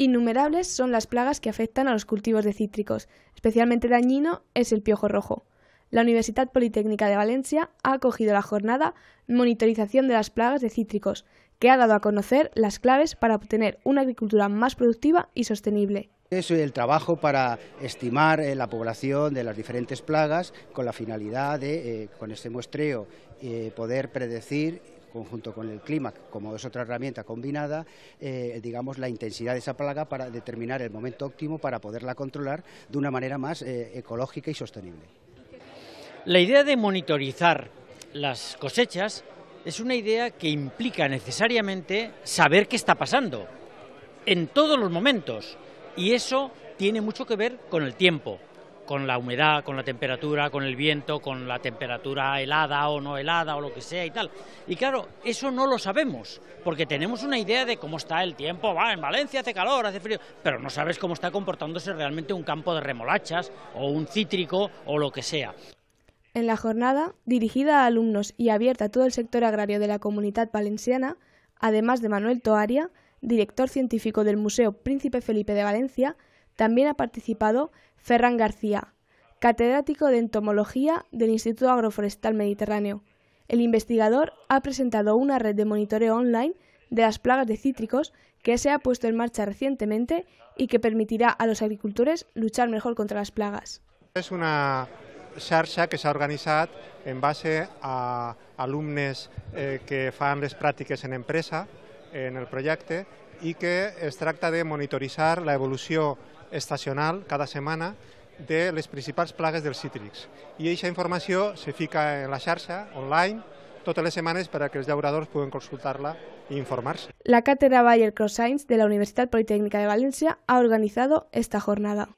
Innumerables son las plagas que afectan a los cultivos de cítricos. Especialmente dañino es el piojo rojo. La Universidad Politécnica de Valencia ha acogido la jornada Monitorización de las plagas de cítricos, que ha dado a conocer las claves para obtener una agricultura más productiva y sostenible. Es el trabajo para estimar eh, la población de las diferentes plagas con la finalidad de, eh, con este muestreo, eh, poder predecir conjunto con el clima, como es otra herramienta combinada, eh, digamos, la intensidad de esa plaga para determinar el momento óptimo para poderla controlar de una manera más eh, ecológica y sostenible. La idea de monitorizar las cosechas es una idea que implica necesariamente saber qué está pasando en todos los momentos y eso tiene mucho que ver con el tiempo con la humedad, con la temperatura, con el viento, con la temperatura helada o no helada o lo que sea y tal. Y claro, eso no lo sabemos, porque tenemos una idea de cómo está el tiempo, va, en Valencia hace calor, hace frío, pero no sabes cómo está comportándose realmente un campo de remolachas o un cítrico o lo que sea. En la jornada, dirigida a alumnos y abierta a todo el sector agrario de la comunidad valenciana, además de Manuel Toaria, director científico del Museo Príncipe Felipe de Valencia, también ha participado Ferran García, catedrático de entomología del Instituto Agroforestal Mediterráneo. El investigador ha presentado una red de monitoreo online de las plagas de cítricos que se ha puesto en marcha recientemente y que permitirá a los agricultores luchar mejor contra las plagas. Es una charla que ha organizado en base a alumnos eh, que les en empresa, en el proyecto, y que se trata de la evolución, estacional cada semana de las principales plagas del cítrics. y esa información se fica en la xarxa, online, todas las semanas para que los llauradors puguen consultarla e informarse. La Cátedra Bayer Cross Science de la Universidad Politécnica de Valencia ha organizado esta jornada.